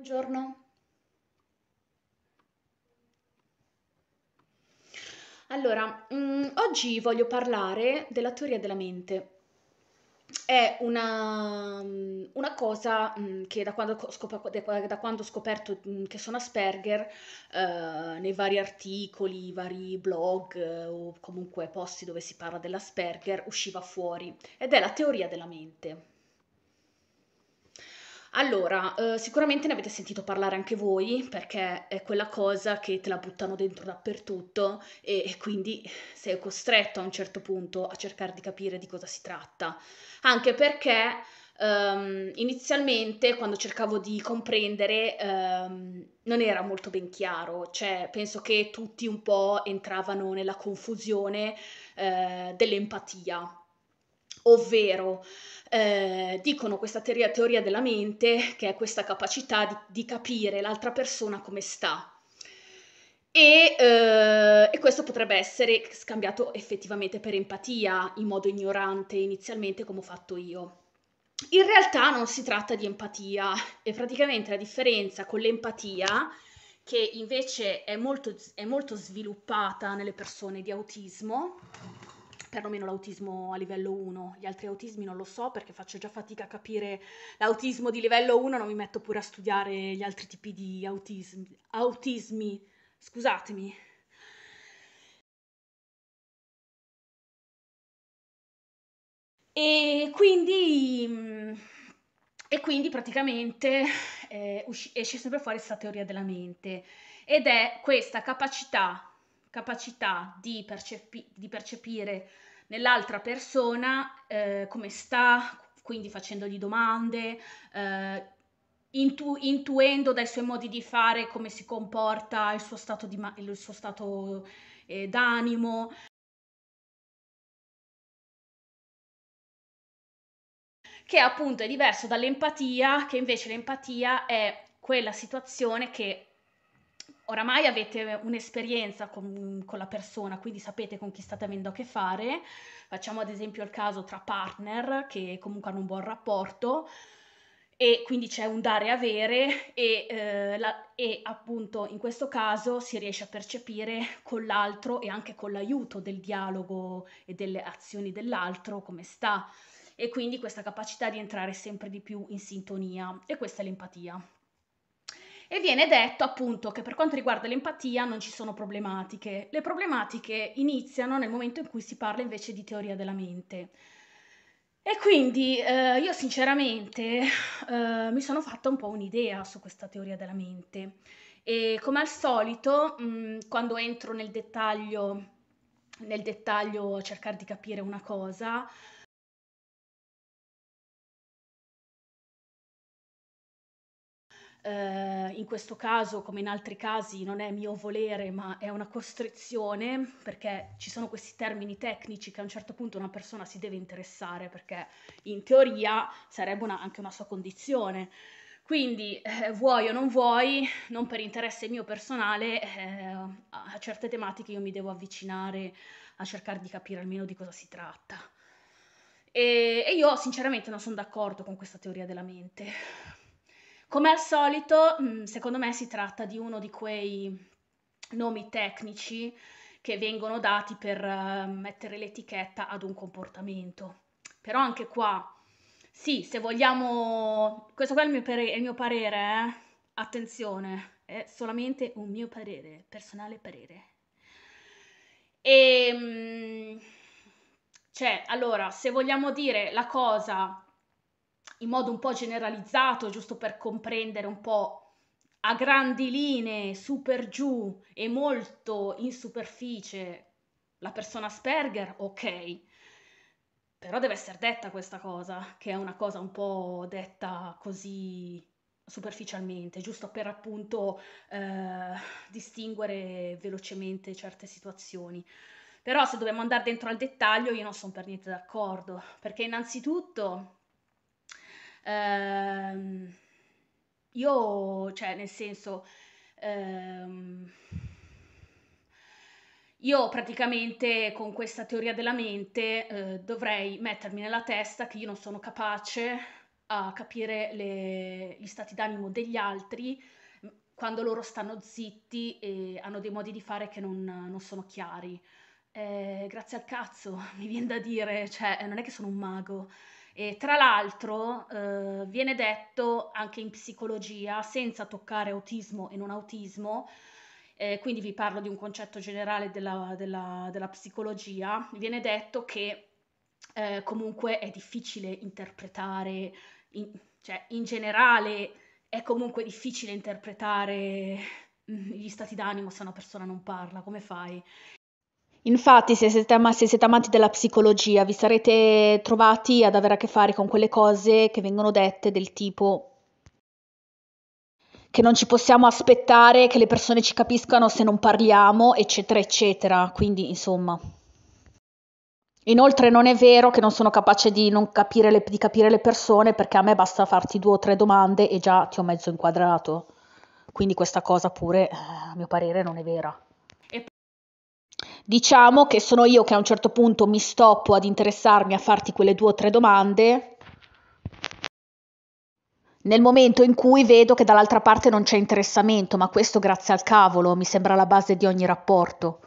Buongiorno. Allora, mh, mm, oggi voglio parlare della teoria della mente. È una, mm, una cosa mh, mm, che da quando, da quando, ho scoperto che sono Asperger, eh, nei vari articoli, vari blog eh, o comunque posti dove si parla dell'Asperger, usciva fuori ed è la teoria della mente. Allora, uhm, sicuramente ne avete sentito parlare anche voi, perché è quella cosa che te la buttano dentro dappertutto e e quindi sei costretto a un certo punto a cercare di capire di cosa si tratta. Anche perché, uhm, inizialmente quando cercavo di comprendere, uhm, non era molto ben chiaro, cioè penso che tutti un po' entravano nella confusione, uhm, dell'empatia ovvero eh, dicono questa teoria, teoria, della mente, che è questa capacità di, di capire l'altra persona come sta. E, eh, e, questo potrebbe essere scambiato effettivamente per empatia, in modo ignorante inizialmente come ho fatto io. In realtà non si tratta di empatia e praticamente la differenza con l'empatia, che invece è molto, è molto sviluppata nelle persone di autismo, perlomeno l'autismo a livello 1. Gli altri autismi non lo so perché faccio già fatica a capire l'autismo di livello 1, non mi metto pure a studiare gli altri tipi di autismi. autismi. Scusatemi. E quindi, e quindi praticamente eh, esce sempre fuori questa teoria della mente ed è questa capacità capacità di, percepi- di percepire nell'altra persona eh, come sta, quindi facendogli domande, eh, intu- intuendo dai suoi modi di fare come si comporta, il suo stato, di ma- il suo stato eh, d'animo. Che appunto è diverso dall'empatia, che invece l'empatia è quella situazione che oramai avete un'esperienza con, con, la persona, quindi sapete con chi state avendo a che fare. Facciamo ad esempio il caso tra partner che comunque hanno un buon rapporto e quindi c'è un dare e avere e, eh, la, e appunto in questo caso si riesce a percepire con l'altro e anche con l'aiuto del dialogo e delle azioni dell'altro come sta e quindi questa capacità di entrare sempre di più in sintonia e questa è l'empatia e viene detto appunto che per quanto riguarda l'empatia non ci sono problematiche. Le problematiche iniziano nel momento in cui si parla invece di teoria della mente. E quindi eh, io sinceramente eh, mi sono fatta un po' un'idea su questa teoria della mente e come al solito mh, mm, quando entro nel dettaglio, nel dettaglio a cercare di capire una cosa, eh, in questo caso, come in altri casi, non è mio volere, ma è una costrizione, perché ci sono questi termini tecnici che a un certo punto una persona si deve interessare, perché in teoria sarebbe una, anche una sua condizione. Quindi eh, vuoi o non vuoi, non per interesse mio personale, eh, a certe tematiche io mi devo avvicinare a cercare di capire almeno di cosa si tratta. E, e io sinceramente non sono d'accordo con questa teoria della mente, come al solito, mm, secondo me si tratta di uno di quei nomi tecnici che vengono dati per eh, mettere l'etichetta ad un comportamento. Però anche qua, sì, se vogliamo... Questo qua è il mio, parere, il mio parere eh? attenzione, è solamente un mio parere, personale parere. E... Ehm, cioè, allora, se vogliamo dire la cosa in modo un po' generalizzato, giusto per comprendere un po' a grandi linee, super giù e molto in superficie la persona Asperger, ok. Però deve essere detta questa cosa, che è una cosa un po' detta così superficialmente, giusto per appunto eh, distinguere velocemente certe situazioni. Però se dobbiamo andare dentro al dettaglio io non sono per niente d'accordo, perché innanzitutto Ehm, io, cioè, nel senso, ehm, io praticamente con questa teoria della mente eh, dovrei mettermi nella testa che io non sono capace a capire le, gli stati d'animo degli altri quando loro stanno zitti e hanno dei modi di fare che non, non sono chiari. Eh, grazie al cazzo, mi viene da dire, cioè non è che sono un mago. E tra l'altro eh, viene detto anche in psicologia, senza toccare autismo e non autismo, eh, quindi vi parlo di un concetto generale della, della, della psicologia, viene detto che eh, comunque è difficile interpretare, in, cioè in generale è comunque difficile interpretare mm, gli stati d'animo se una persona non parla, come fai? Infatti, se siete, ama- se siete, amanti della psicologia, vi sarete trovati ad avere a che fare con quelle cose che vengono dette del tipo che non ci possiamo aspettare che le persone ci capiscano se non parliamo, eccetera, eccetera. Quindi, insomma. Inoltre non è vero che non sono capace di, non capire, le, di capire le persone perché a me basta farti due o tre domande e già ti ho mezzo inquadrato. Quindi questa cosa pure, eh, a mio parere, non è vera. Diciamo che sono io che a un certo punto mi stoppo ad interessarmi a farti quelle due o tre domande nel momento in cui vedo che dall'altra parte non c'è interessamento, ma questo grazie al cavolo mi sembra la base di ogni rapporto.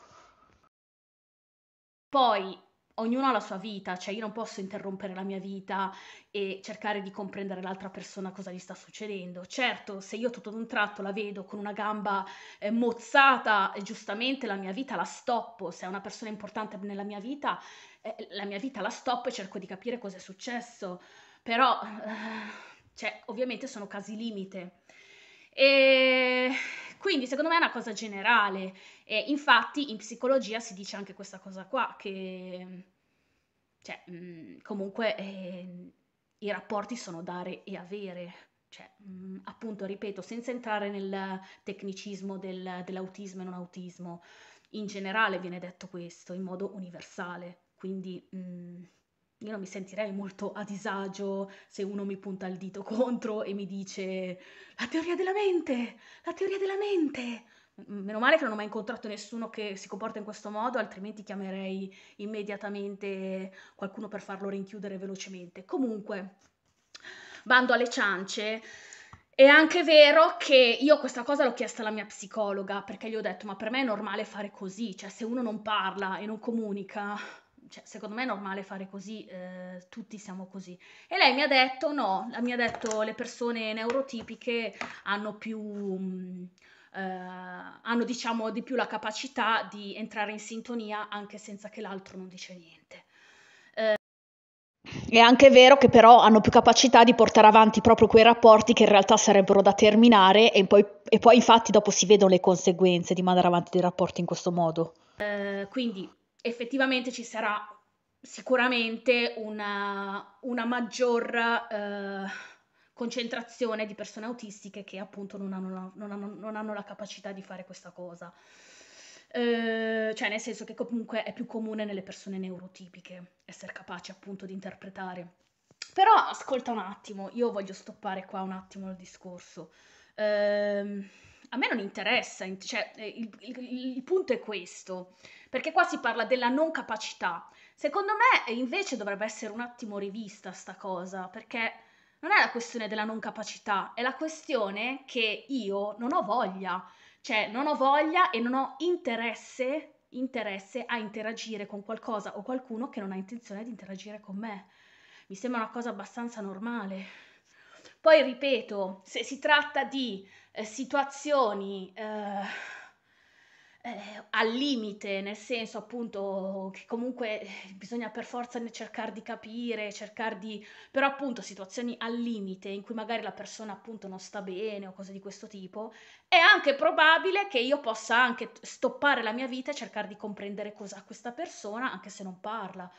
Poi ognuno ha la sua vita, cioè io non posso interrompere la mia vita e cercare di comprendere l'altra persona cosa gli sta succedendo. Certo, se io tutto ad un tratto la vedo con una gamba eh, mozzata, giustamente la mia vita la stoppo, se è una persona importante nella mia vita, eh, la mia vita la stoppo e cerco di capire cosa è successo, però eh, cioè, ovviamente sono casi limite. E quindi secondo me è una cosa generale. E infatti in psicologia si dice anche questa cosa qua, che cioè, mh, mhmm, comunque eh, i rapporti sono dare e avere. Cioè, mh, mhmm, appunto, ripeto, senza entrare nel tecnicismo del, dell'autismo e non autismo, in generale viene detto questo in modo universale. Quindi... Mh, mhmm, io non mi sentirei molto a disagio se uno mi punta il dito contro e mi dice la teoria della mente, la teoria della mente. Meno male che non ho mai incontrato nessuno che si comporta in questo modo, altrimenti chiamerei immediatamente qualcuno per farlo rinchiudere velocemente. Comunque, bando alle ciance. È anche vero che io questa cosa l'ho chiesta alla mia psicologa perché gli ho detto: Ma per me è normale fare così, cioè se uno non parla e non comunica, cioè, secondo me è normale fare così, eh, tutti siamo così. E lei mi ha detto no, mi ha detto le persone neurotipiche hanno più... Mm, eh, hanno diciamo di più la capacità di entrare in sintonia anche senza che l'altro non dice niente. Eh, è anche vero che però hanno più capacità di portare avanti proprio quei rapporti che in realtà sarebbero da terminare e poi, e poi infatti dopo si vedono le conseguenze di mandare avanti dei rapporti in questo modo. Eh, quindi effettivamente ci sarà sicuramente una, una maggior eh, concentrazione di persone autistiche che appunto non hanno la, non hanno, non hanno la capacità di fare questa cosa. Eh, cioè, nel senso che comunque è più comune nelle persone neurotipiche essere capaci appunto di interpretare. Però ascolta un attimo, io voglio stoppare qua un attimo il discorso. Eh, a me non interessa, cioè, eh, il, il, il punto è questo, perché qua si parla della non capacità. Secondo me eh, invece dovrebbe essere un attimo rivista sta cosa, perché non è la questione della non capacità, è la questione che io non ho voglia, cioè non ho voglia e non ho interesse interesse a interagire con qualcosa o qualcuno che non ha intenzione di interagire con me. Mi sembra una cosa abbastanza normale. Poi ripeto, se si tratta di eh, situazioni eh, eh al limite, nel senso appunto che comunque eh, bisogna per forza cercare di capire, cercare di... però appunto situazioni al limite in cui magari la persona appunto non sta bene o cose di questo tipo, è anche probabile che io possa anche stoppare la mia vita e cercare di comprendere cosa ha questa persona anche se non parla.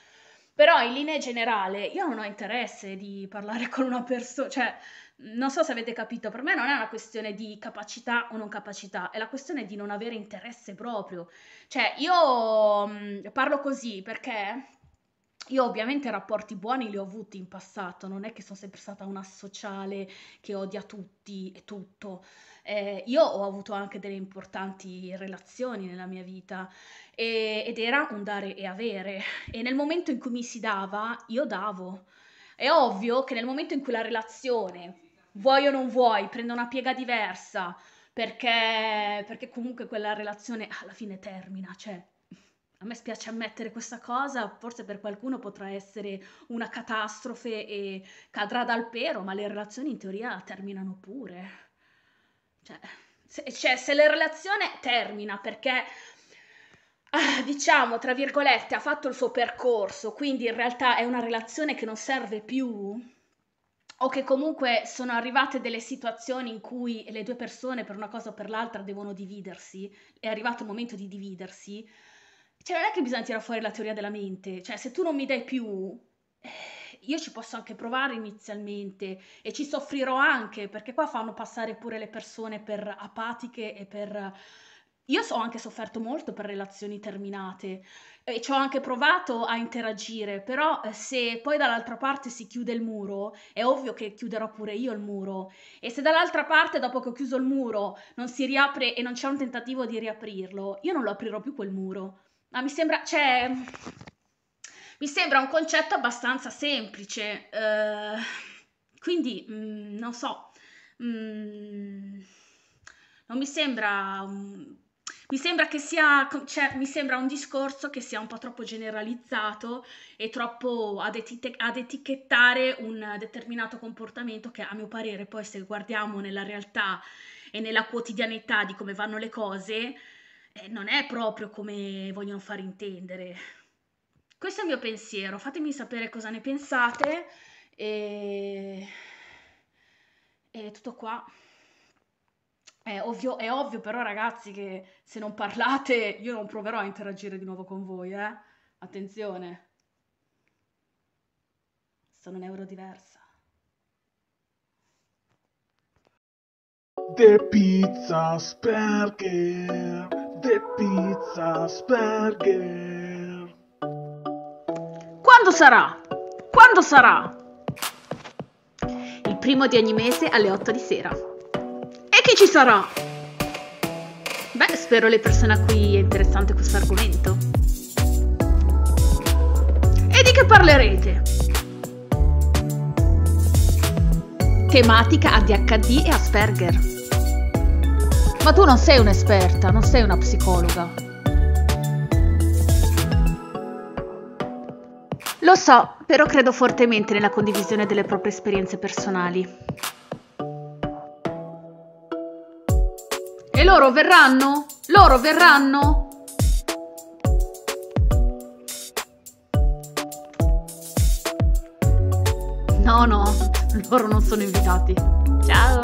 Però in linea generale io non ho interesse di parlare con una persona, cioè non so se avete capito, per me non è una questione di capacità o non capacità, è la questione di non avere interesse proprio. Cioè io mh, mm, parlo così perché io ovviamente rapporti buoni li ho avuti in passato, non è che sono sempre stata una sociale che odia tutti e tutto. Eh, io ho avuto anche delle importanti relazioni nella mia vita e, ed era un dare e avere e nel momento in cui mi si dava io davo. È ovvio che nel momento in cui la relazione, vuoi o non vuoi, prende una piega diversa perché, perché comunque quella relazione alla fine termina, cioè a me spiace ammettere questa cosa, forse per qualcuno potrà essere una catastrofe e cadrà dal pero, ma le relazioni in teoria terminano pure. Cioè, se, cioè, se la relazione termina perché ah, diciamo, tra virgolette, ha fatto il suo percorso, quindi in realtà è una relazione che non serve più, o che comunque sono arrivate delle situazioni in cui le due persone per una cosa o per l'altra devono dividersi, è arrivato il momento di dividersi, cioè, non è che bisogna tirare fuori la teoria della mente, cioè, se tu non mi dai più, eh, io ci posso anche provare inizialmente e ci soffrirò anche, perché qua fanno passare pure le persone per apatiche e per... Io so, ho anche sofferto molto per relazioni terminate e ci ho anche provato a interagire, però eh, se poi dall'altra parte si chiude il muro, è ovvio che chiuderò pure io il muro. E se dall'altra parte, dopo che ho chiuso il muro, non si riapre e non c'è un tentativo di riaprirlo, io non lo aprirò più quel muro ma mi sembra, cioè, mi sembra un concetto abbastanza semplice, eh, quindi mh, mm, non so, mh, mm, non mi sembra, mh, mi sembra che sia, cioè, mi sembra un discorso che sia un po' troppo generalizzato e troppo ad, etit- ad etichettare un determinato comportamento che a mio parere poi se guardiamo nella realtà e nella quotidianità di come vanno le cose, eh, non è proprio come vogliono far intendere. Questo è il mio pensiero, fatemi sapere cosa ne pensate e, e tutto qua. È ovvio, è ovvio, però ragazzi che se non parlate io non proverò a interagire di nuovo con voi, eh? Attenzione. Sono neurodiversa. The Pizza Sperger. The Pizza Asperger. Quando sarà? Quando sarà? Il primo di ogni mese alle 8 di sera. E chi ci sarà? Beh, spero le persone a cui è interessante questo argomento. E di che parlerete? Tematica ADHD e Asperger. Ma tu non sei un'esperta, non sei una psicologa. Lo so, però credo fortemente nella condivisione delle proprie esperienze personali. E loro verranno? Loro verranno? No, no, loro non sono invitati. Ciao!